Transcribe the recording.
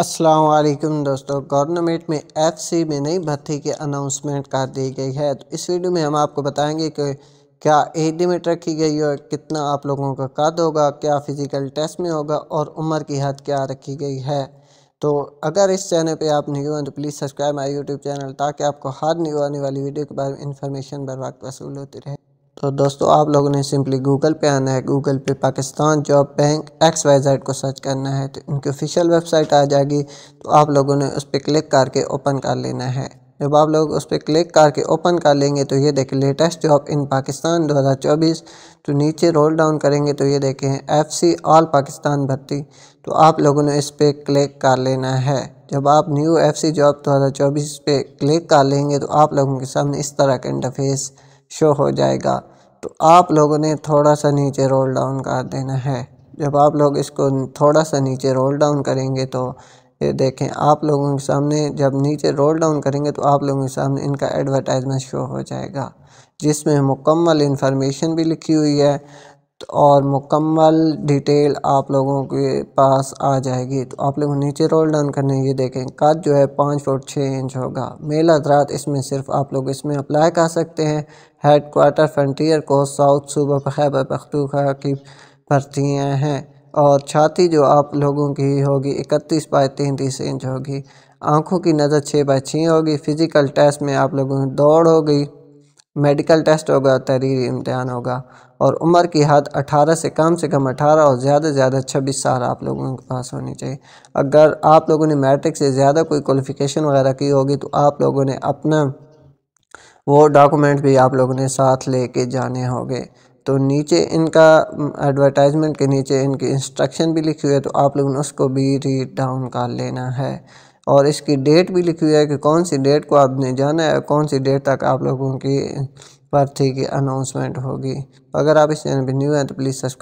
असलम दोस्तों गवर्नमेंट में एफसी में नई भर्ती की अनाउंसमेंट कर दी गई है तो इस वीडियो में हम आपको बताएंगे कि क्या एज लिमिट रखी गई है कितना आप लोगों का कद होगा क्या फ़िज़िकल टेस्ट में होगा और उम्र की हद क्या रखी गई है तो अगर इस चैनल पे आप न्यू हैं तो please subscribe my YouTube channel ताकि आपको हर न्यू आने वाली वीडियो के बारे में इन्फॉर्मेशन बर वक्त वसूल होती रहे तो दोस्तों आप लोगों ने सिंपली गूगल पे आना है गूगल पे Pakistan job bank X Y Z को सर्च करना है तो इनकी ऑफिशियल वेबसाइट आ जाएगी तो आप लोगों ने उस पर क्लिक करके ओपन कर लेना है जब आप लोग उस पर क्लिक करके ओपन कर लेंगे तो ये देखें लेटेस्ट जॉब इन पाकिस्तान 2024 तो नीचे रोल डाउन करेंगे तो ये देखें एफ सी ऑल पाकिस्तान भर्ती तो आप लोगों ने इस पर क्लिक कर लेना है जब आप न्यू एफ सी जॉब 2024 पे क्लिक कर लेंगे तो आप लोगों के सामने इस तरह का इंटरफेस शो हो जाएगा तो आप लोगों ने थोड़ा सा नीचे रोल डाउन कर देना है जब आप लोग इसको थोड़ा सा नीचे रोल डाउन करेंगे तो ये देखें आप लोगों के सामने जब नीचे रोल डाउन करेंगे तो आप लोगों के सामने इनका एडवर्टाइजमेंट शो हो जाएगा जिसमें मुकम्मल इन्फॉर्मेशन भी लिखी हुई है और मुकम्मल डिटेल आप लोगों के पास आ जाएगी तो आप लोग नीचे रोल डाउन करने ये देखें कद जो है पाँच फुट छः इंच होगा मेल हजरात इसमें सिर्फ आप लोग इसमें अप्लाई कर सकते हैं हेड क्वार्टर फ्रंटियर को साउथ सूबा खैबर पखतूखा की भर्तियाँ हैं और छाती जो आप लोगों की होगी इकतीस बाई तैंतीस इंच होगी आँखों की नज़र छः बाय छः होगी फ़िज़िकल टेस्ट में आप लोगों की दौड़ होगी मेडिकल टेस्ट होगा तहरीरी इम्तहान होगा और उम्र की हद 18 से कम से कम 18 और ज़्यादा से ज़्यादा 26 साल आप लोगों के पास होनी चाहिए अगर आप लोगों ने मैट्रिक से ज़्यादा कोई क्वालिफ़िकेशन वगैरह की होगी तो आप लोगों ने अपना वो डॉक्यूमेंट भी आप लोगों ने साथ ले जाने होंगे तो नीचे इनका एडवर्टाइजमेंट के नीचे इनकी इंस्ट्रक्शन भी लिखी हुई है तो आप लोगों ने उसको भी रीड डाउन कर लेना है और इसकी डेट भी लिखी हुई है कि कौन सी डेट को आपने जाना है कौन सी डेट तक आप लोगों की भर्ती की अनाउंसमेंट होगी अगर आप इस चैनल पर न्यू हैं तो प्लीज़ सब्सक्राइब